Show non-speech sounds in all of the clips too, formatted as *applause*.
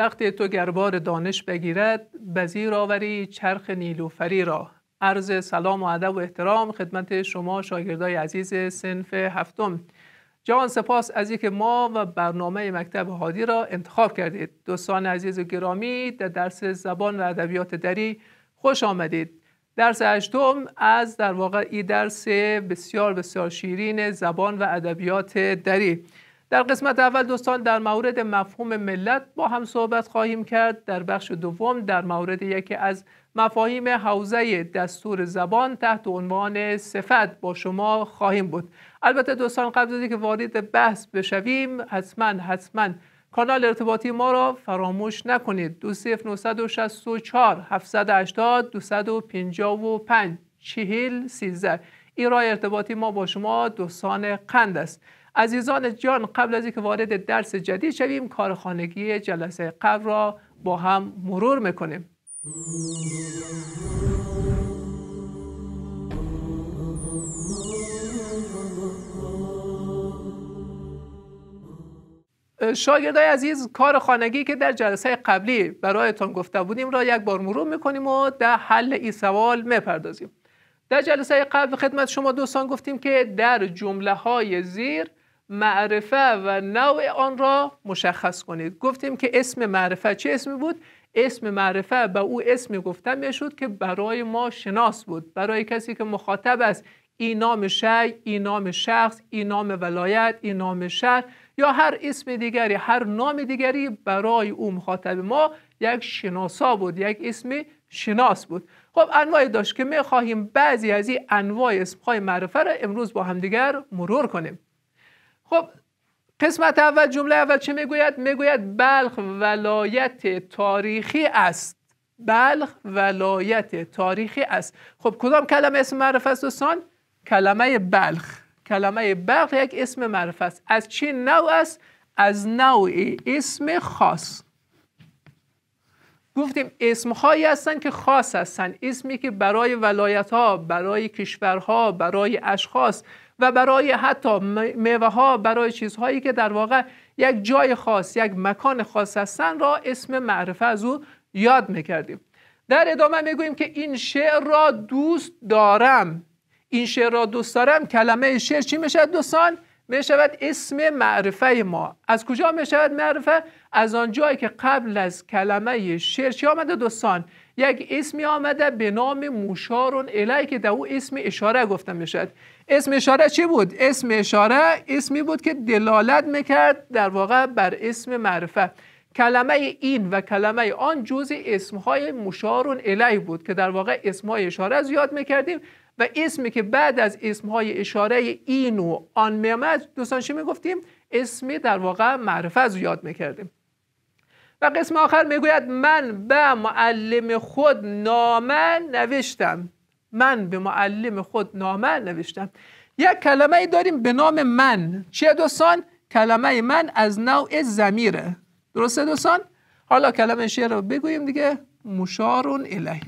درخت تو گربار دانش بگیرد بزیر آوری چرخ نیلوفری را عرض سلام و ادب و احترام خدمت شما شاگردای عزیز سنف هفتم جان سپاس از اینکه ما و برنامه مکتب هادی را انتخاب کردید دوستان عزیز و گرامی در درس زبان و ادبیات دری خوش آمدید درس هشتم از در واقع این درس بسیار بسیار شیرین زبان و ادبیات دری در قسمت اول دوستان در مورد مفهوم ملت با هم صحبت خواهیم کرد در بخش دوم در مورد یکی از مفاهیم حوزه دستور زبان تحت عنوان صفت با شما خواهیم بود البته دوستان قبل از اینکه وارد بحث بشویم حتما حتما کانال ارتباطی ما را فراموش نکنید پینجا و پنج چهل سیزده این ارتباطی ما با شما دوستان قند است عزیزان جان قبل از اینکه وارد درس جدید شویم کار خانگی جلسه قبل را با هم مرور میکنیم شاگردای عزیز کار خانگی که در جلسه قبلی برایتان گفته بودیم را یک بار مرور میکنیم و در حل این سوال میپردازیم در جلسه قبل خدمت شما دوستان گفتیم که در جمله های زیر معرفه و نوع آن را مشخص کنید گفتیم که اسم معرفه چه اسمی بود اسم معرفه به او اسمی گفته میشد که برای ما شناس بود برای کسی که مخاطب است این نام شی این نام شخص این نام ولایت این نام شهر یا هر اسم دیگری هر نام دیگری برای او مخاطب ما یک شناسا بود یک اسم شناس بود خب انواع داشت که می خواهیم بعضی از این انواع اسمهای معرفه را امروز با همدیگر مرور کنیم خب قسمت اول جمله اول چه میگوید میگوید بلخ ولایت تاریخی است بلخ ولایت تاریخی است خب کدام کلمه اسم معرف است دوستان کلمه بلخ کلمه بلخ یک اسم معرف است از چی نوع است از نوع اسم خاص گفتیم اسم هایی هستن که خاص هستن اسمی که برای ولایت ها برای کشورها برای اشخاص و برای حتی میوه ها برای چیزهایی که در واقع یک جای خاص یک مکان خاص هستن را اسم معرفه از او یاد میکردیم در ادامه میگوییم که این شعر را دوست دارم این شعر را دوست دارم کلمه شعر چی میشه دوستان میشود اسم معرفه ما از کجا میشود معرفه از جایی که قبل از کلمه شعر چی آمده دوستان یک اسمی آمده به نام مشارون علی، که در او اسم اشاره گفته میشد اسم اشاره چی بود؟ اسم اشاره اسمی بود که دلالت میکرد در واقع بر اسم معرفه کلمه این و کلمه آن جز اسمهای مشارون علی بود که در واقع اسمهای اشاره از یاد میکردیم و اسمی که بعد از اسمهای اشاره این و آن میامد دوستان چی میگفتیم؟ اسمی در واقع معرفه از یاد میکردیم و قسم آخر میگوید من به معلم خود نامه نوشتم من به معلم خود نامه نوشتم یک کلمه ای داریم به نام من چیه دوستان؟ کلمه من از نوع زمیره درسته دوستان؟ حالا کلمه شعر رو بگوییم دیگه مشارون الی.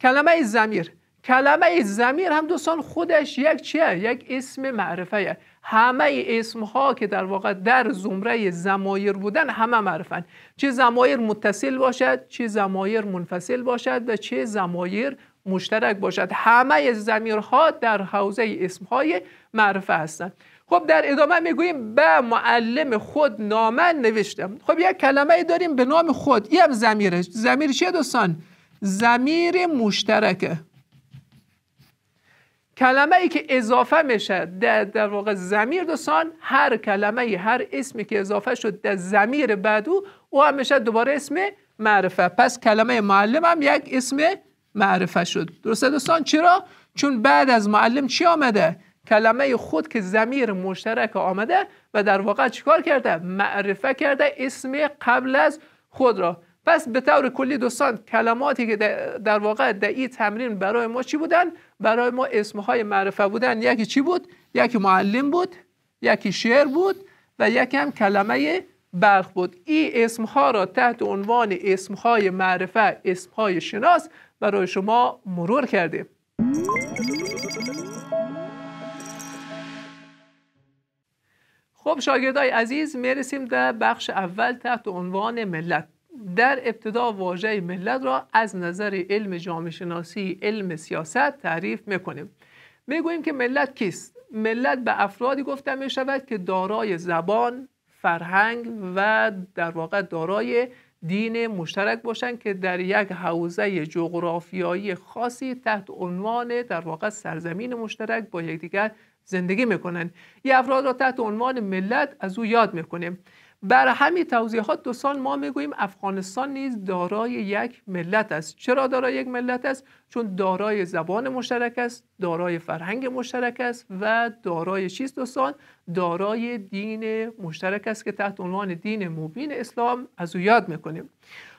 کلمه زمیر کلمه زمیر هم دوستان خودش یک چیه؟ یک اسم معرفه همه اسم ها که در واقع در زمره زمایر بودن همه معرفن چه زمایر متصل باشد چه زمایر منفصل باشد و چه زمایر مشترک باشد همه زمیرها در حوزه اسم های معرفه هستند خب در ادامه میگوییم به معلم خود نامه نوشتم خب یک کلمه داریم به نام خود این هم زمیرش زمیر چیه دوستان زمیر مشترکه کلمه ای که اضافه میشه در, واقع زمیر دوستان هر کلمه ای هر اسمی که اضافه شد در زمیر بعدو او هم میشه دوباره اسم معرفه پس کلمه معلم هم یک اسم معرفه شد درست دوستان چرا؟ چون بعد از معلم چی آمده؟ کلمه خود که زمیر مشترک آمده و در واقع چیکار کرده؟ معرفه کرده اسم قبل از خود را پس به طور کلی دوستان کلماتی که در واقع در این تمرین برای ما چی بودن برای ما اسمهای معرفه بودن یکی چی بود یکی معلم بود یکی شعر بود و یکی هم کلمه برخ بود این اسمها را تحت عنوان اسمهای معرفه اسمهای شناس برای شما مرور کردیم خب شاگردای عزیز میرسیم در بخش اول تحت عنوان ملت در ابتدا واژه ملت را از نظر علم جامعه شناسی علم سیاست تعریف میکنیم میگوییم که ملت کیست ملت به افرادی گفته میشود که دارای زبان فرهنگ و در واقع دارای دین مشترک باشند که در یک حوزه جغرافیایی خاصی تحت عنوان در واقع سرزمین مشترک با یکدیگر زندگی میکنند این افراد را تحت عنوان ملت از او یاد میکنیم بر همین توضیحات دو سال ما میگوییم افغانستان نیز دارای یک ملت است چرا دارای یک ملت است چون دارای زبان مشترک است دارای فرهنگ مشترک است و دارای چیست سال دارای دین مشترک است که تحت عنوان دین مبین اسلام از او یاد میکنیم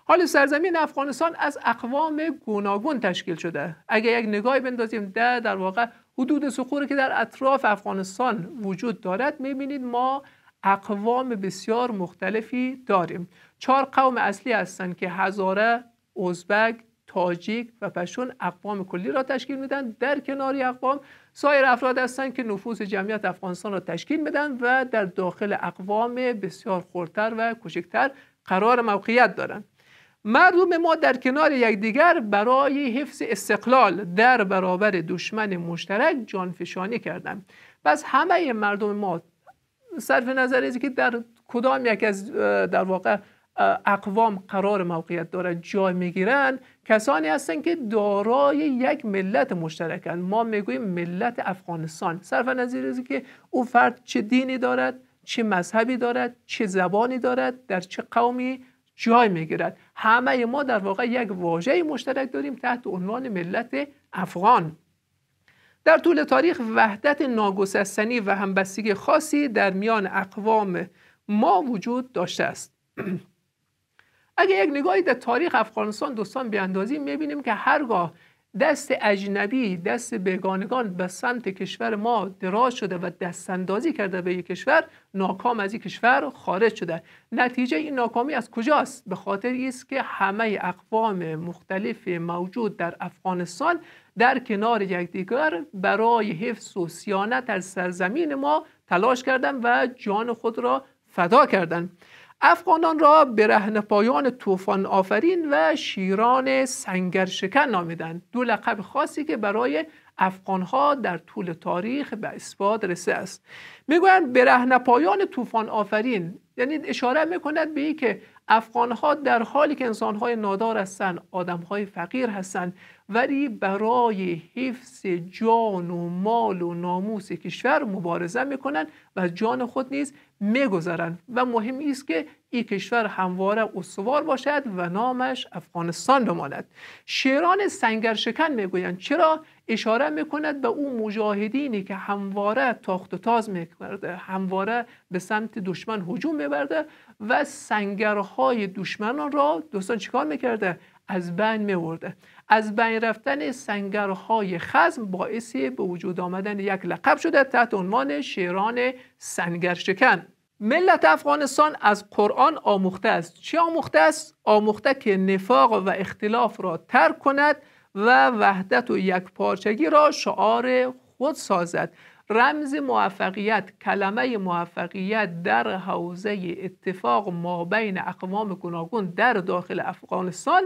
حال سرزمین افغانستان از اقوام گوناگون تشکیل شده اگر یک نگاهی بندازیم ده در واقع حدود سخوری که در اطراف افغانستان وجود دارد میبینید ما اقوام بسیار مختلفی داریم چهار قوم اصلی هستند که هزاره، ازبک، تاجیک و پشون اقوام کلی را تشکیل میدن در کنار اقوام سایر افراد هستند که نفوذ جمعیت افغانستان را تشکیل میدن و در داخل اقوام بسیار خورتر و کوچکتر قرار موقعیت دارند مردم ما در کنار یکدیگر برای حفظ استقلال در برابر دشمن مشترک جانفشانی کردند پس همه مردم ما صرف نظر از که در کدام یک از در واقع اقوام قرار موقعیت دارد جای میگیرن کسانی هستند که دارای یک ملت مشترکن ما میگوییم ملت افغانستان صرف نظر از که او فرد چه دینی دارد چه مذهبی دارد چه زبانی دارد در چه قومی جای میگیرد همه ما در واقع یک واژه مشترک داریم تحت عنوان ملت افغان در طول تاریخ وحدت ناگسستنی و همبستگی خاصی در میان اقوام ما وجود داشته است *clears throat* اگر یک نگاهی در تاریخ افغانستان دوستان بیاندازیم میبینیم که هرگاه دست اجنبی دست بیگانگان به سمت کشور ما دراز شده و دست اندازی کرده به یک کشور ناکام از این کشور خارج شده نتیجه این ناکامی از کجاست به خاطر است که همه اقوام مختلف موجود در افغانستان در کنار یکدیگر برای حفظ و سیانت از سرزمین ما تلاش کردند و جان خود را فدا کردند افغانان را برهن پایان طوفان آفرین و شیران سنگرشکن نامیدند دو لقب خاصی که برای افغانها در طول تاریخ به اثبات رسه است میگویند برهن پایان طوفان آفرین یعنی اشاره میکند به اینکه افغان ها در حالی که انسان های نادار هستند آدم فقیر هستند ولی برای حفظ جان و مال و ناموس کشور مبارزه میکنن و جان خود نیز میگذرند و مهم است که این کشور همواره استوار باشد و نامش افغانستان بماند شیران سنگرشکن میگویند چرا اشاره میکند به اون مجاهدینی که همواره تاخت و تاز میکرده همواره به سمت دشمن هجوم میبرده و سنگرهای دشمنان را دوستان چیکار میکرده از بین میورده از بین رفتن سنگرهای خزم باعث به وجود آمدن یک لقب شده تحت عنوان شیران سنگرشکن ملت افغانستان از قرآن آموخته است چی آموخته است؟ آموخته که نفاق و اختلاف را ترک کند و وحدت و یکپارچگی را شعار خود سازد رمز موفقیت کلمه موفقیت در حوزه اتفاق ما بین اقوام گوناگون در داخل افغانستان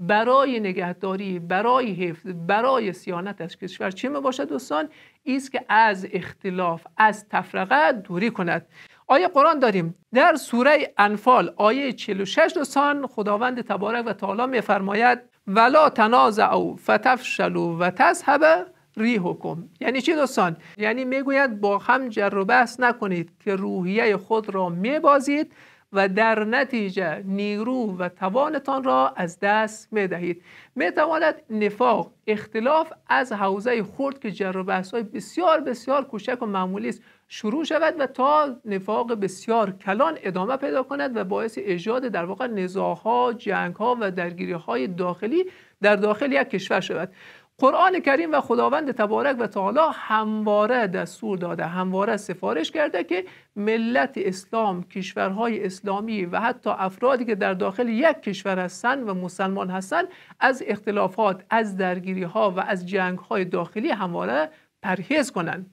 برای نگهداری برای حفظ برای سیانت از کشور چه می باشد دوستان ایست که از اختلاف از تفرقه دوری کند آیه قرآن داریم در سوره انفال آیه 46 دوستان خداوند تبارک و تعالی میفرماید ولا تنازعوا فتفشلوا و تذهب ریحکم یعنی چی دوستان یعنی میگوید با هم جر و بحث نکنید که روحیه خود را میبازید و در نتیجه نیرو و توانتان را از دست می دهید می تواند نفاق اختلاف از حوزه خرد که جر و بحث های بسیار بسیار کوچک و معمولی است شروع شود و تا نفاق بسیار کلان ادامه پیدا کند و باعث ایجاد در واقع نزاها، جنگها و درگیریهای داخلی در داخل یک کشور شود قرآن کریم و خداوند تبارک و تعالی همواره دستور داده همواره سفارش کرده که ملت اسلام کشورهای اسلامی و حتی افرادی که در داخل یک کشور هستند و مسلمان هستند از اختلافات از درگیری ها و از جنگ های داخلی همواره پرهیز کنند.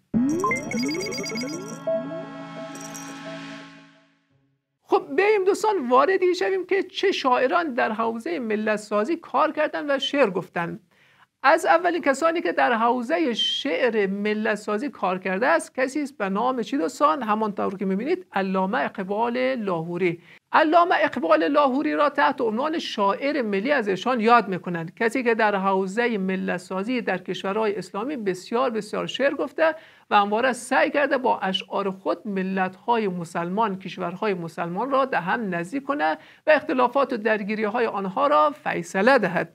خب بیاییم دوستان واردی شویم که چه شاعران در حوزه ملت سازی کار کردند و شعر گفتند از اولین کسانی که در حوزه شعر ملت سازی کار کرده است کسی است به نام چی دوستان همانطور که میبینید علامه اقبال لاهوری علامه اقبال لاهوری را تحت عنوان شاعر ملی از ایشان یاد میکنند کسی که در حوزه ملت سازی در کشورهای اسلامی بسیار بسیار شعر گفته و همواره سعی کرده با اشعار خود های مسلمان کشورهای مسلمان را ده هم نزدیک کنه و اختلافات و درگیری های آنها را فیصله دهد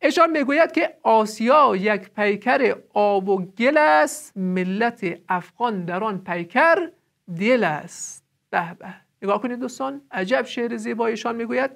اشان میگوید که آسیا یک پیکر آب و گل است ملت افغان در آن پیکر دل است به به نگاه کنید دوستان عجب شعر ایشان میگوید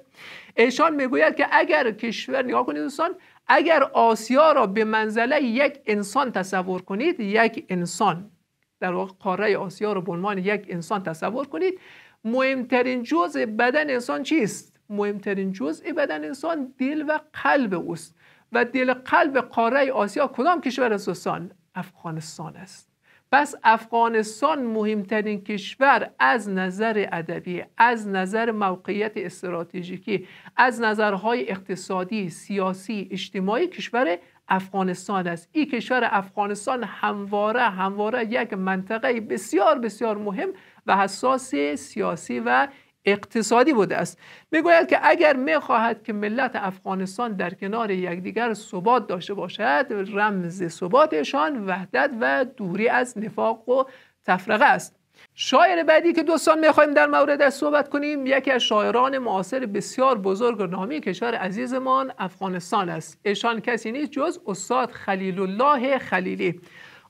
ایشان میگوید که اگر کشور نگاه کنید دوستان اگر آسیا را به منزله یک انسان تصور کنید یک انسان در واقع قاره آسیا را به عنوان یک انسان تصور کنید مهمترین جزء بدن انسان چیست مهمترین جزء بدن انسان دل و قلب اوست و دل قلب قاره آسیا کدام کشور است افغانستان است پس افغانستان مهمترین کشور از نظر ادبی از نظر موقعیت استراتژیکی از نظرهای اقتصادی سیاسی اجتماعی کشور افغانستان است این کشور افغانستان همواره همواره یک منطقه بسیار بسیار مهم و حساس سیاسی و اقتصادی بوده است میگوید که اگر میخواهد که ملت افغانستان در کنار یکدیگر ثبات داشته باشد رمز ثباتشان وحدت و دوری از نفاق و تفرقه است شاعر بعدی که دوستان میخوایم در موردش صحبت کنیم یکی از شاعران معاصر بسیار بزرگ و نامی کشور عزیزمان افغانستان است ایشان کسی نیست جز استاد خلیل الله خلیلی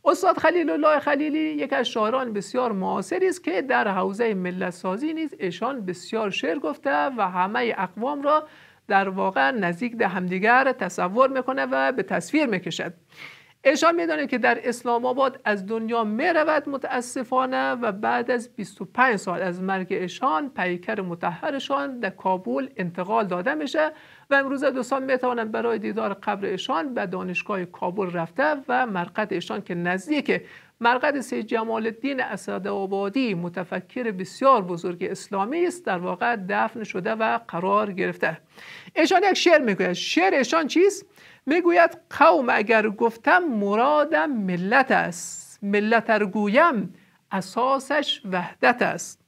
استاد خلیل الله خلیلی یک از شاعران بسیار معاصری است که در حوزه ملت سازی نیز ایشان بسیار شعر گفته و همه اقوام را در واقع نزدیک به همدیگر تصور میکنه و به تصویر میکشد ایشان میدانه که در اسلام آباد از دنیا میرود متاسفانه و بعد از 25 سال از مرگ ایشان پیکر متحرشان در کابل انتقال داده میشه و امروز دوستان میتوانند برای دیدار قبر ایشان به دانشگاه کابل رفته و مرقد ایشان که نزدیک مرقد سی جمال الدین آبادی متفکر بسیار بزرگ اسلامی است در واقع دفن شده و قرار گرفته ایشان یک شعر میگوید شعر ایشان چیست میگوید قوم اگر گفتم مرادم ملت است ملت گویم اساسش وحدت است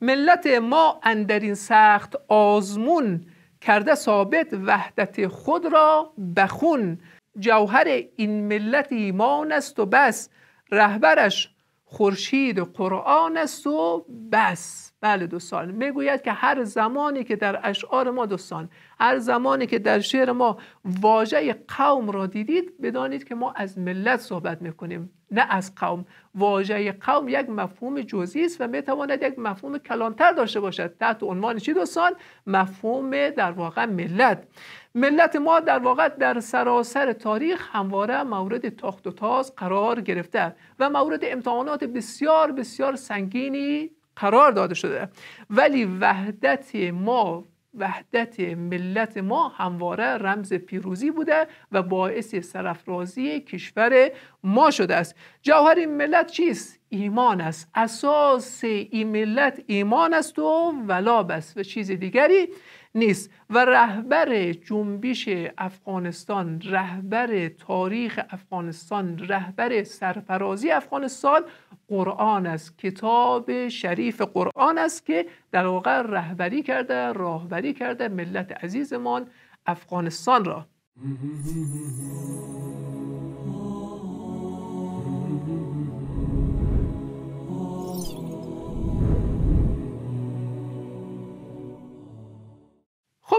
ملت ما اندرین سخت آزمون کرده ثابت وحدت خود را بخون جوهر این ملت ایمان است و بس رهبرش خورشید قرآن است و بس بله دوستان میگوید که هر زمانی که در اشعار ما دوستان هر زمانی که در شعر ما واژه قوم را دیدید بدانید که ما از ملت صحبت میکنیم نه از قوم واژه قوم یک مفهوم جزئی است و میتواند یک مفهوم کلانتر داشته باشد تحت عنوان چی دوستان مفهوم در واقع ملت ملت ما در واقع در سراسر تاریخ همواره مورد تاخت و تاز قرار گرفته و مورد امتحانات بسیار بسیار سنگینی قرار داده شده ولی وحدت ما وحدت ملت ما همواره رمز پیروزی بوده و باعث سرفرازی کشور ما شده است جوهر این ملت چیست ایمان است اساس این ملت ایمان است و ولاب است و چیز دیگری نیست و رهبر جنبش افغانستان رهبر تاریخ افغانستان رهبر سرفرازی افغانستان قرآن است کتاب شریف قرآن است که در واقع رهبری کرده راهبری کرده ملت عزیزمان افغانستان را *laughs*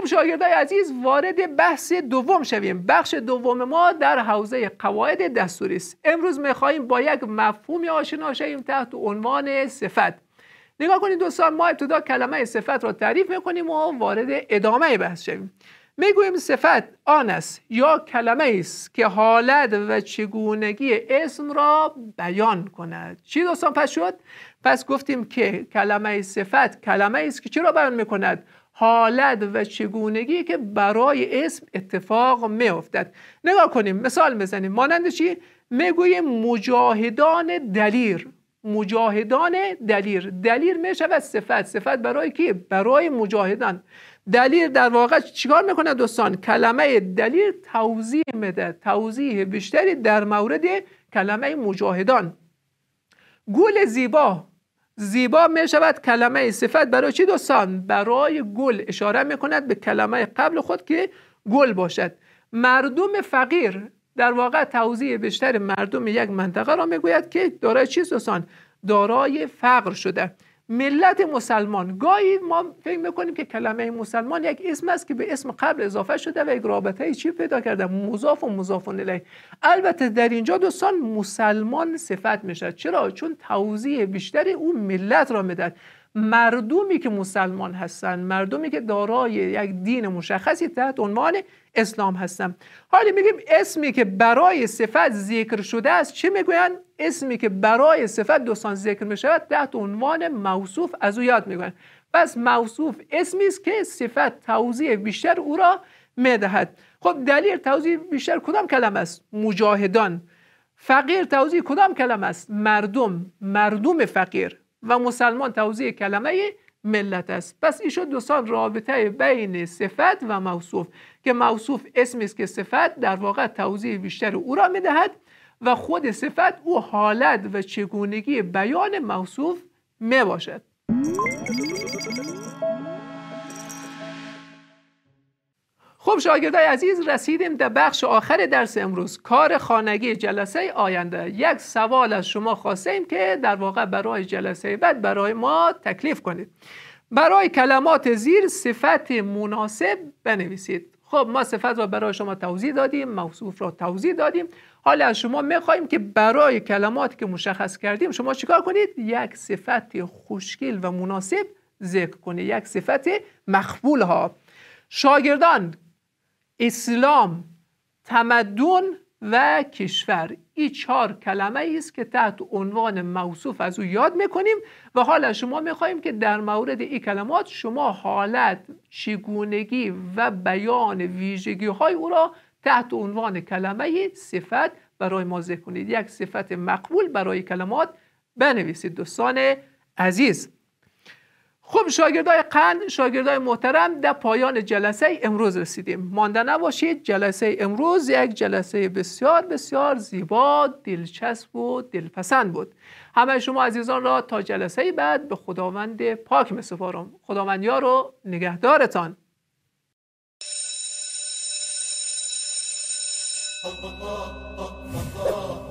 خب شاگردای عزیز وارد بحث دوم شویم بخش دوم ما در حوزه قواعد دستوری است امروز میخواهیم با یک مفهومی آشنا شویم تحت عنوان صفت نگاه کنید دوستان ما ابتدا کلمه صفت را تعریف میکنیم و وارد ادامه بحث شویم میگویم صفت آن است یا کلمه است که حالت و چگونگی اسم را بیان کند چی دوستان پس شد پس گفتیم که کلمه صفت کلمه است که چرا بیان میکند حالت و چگونگی که برای اسم اتفاق میافتد نگاه کنیم مثال بزنیم مانند چی میگوییم مجاهدان دلیر مجاهدان دلیر دلیر میشود صفت صفت برای کی برای مجاهدان دلیر در واقع چیکار میکنه دوستان کلمه دلیر توضیح میده توضیح بیشتری در مورد کلمه مجاهدان گل زیبا زیبا می شود کلمه صفت برای چی دوستان برای گل اشاره می کند به کلمه قبل خود که گل باشد مردم فقیر در واقع توضیح بیشتر مردم یک منطقه را میگوید که دارای چیز دوستان دارای فقر شده ملت مسلمان گاهی ما فکر میکنیم که کلمه مسلمان یک اسم است که به اسم قبل اضافه شده و یک رابطه چی پیدا کرده مضاف و مضاف الیه البته در اینجا دوستان مسلمان صفت میشه چرا چون توضیح بیشتری اون ملت را میدهد مردمی که مسلمان هستند مردمی که دارای یک دین مشخصی تحت عنوان اسلام هستن حالی میگیم اسمی که برای صفت ذکر شده است چه میگوین؟ اسمی که برای صفت دوستان ذکر میشود تحت عنوان موصوف از او یاد میگوین پس موصوف اسمی است که صفت توضیح بیشتر او را میدهد خب دلیل توضیح بیشتر کدام کلم است مجاهدان فقیر توضیح کدام کلم است مردم مردم فقیر و مسلمان توضیح کلمه ملت است پس این شد دوستان رابطه بین صفت و موصوف که موصوف اسمی است که صفت در واقع توضیح بیشتر او را میدهد و خود صفت او حالت و چگونگی بیان موصوف میباشد. خب شاگردای عزیز رسیدیم در بخش آخر درس امروز کار خانگی جلسه آینده یک سوال از شما خواستیم که در واقع برای جلسه بعد برای ما تکلیف کنید برای کلمات زیر صفت مناسب بنویسید خب ما صفت را برای شما توضیح دادیم موصوف را توضیح دادیم حالا از شما میخواهیم که برای کلمات که مشخص کردیم شما چیکار کنید یک صفت خوشگل و مناسب ذکر کنید یک صفت مقبول ها شاگردان اسلام تمدن و کشور این چهار کلمه ای است که تحت عنوان موصوف از او یاد میکنیم و حالا شما میخواهیم که در مورد این کلمات شما حالت چگونگی و بیان ویژگی های او را تحت عنوان کلمه صفت برای ما ذکر کنید یک صفت مقبول برای کلمات بنویسید دوستان عزیز خب شاگردای قند شاگردای محترم در پایان جلسه امروز رسیدیم مانده نباشید جلسه امروز یک جلسه بسیار بسیار زیبا دلچسب و دلپسند بود همه شما عزیزان را تا جلسه بعد به خداوند پاک مسپارم خداوند یار و نگهدارتان *laughs* oh, oh, oh,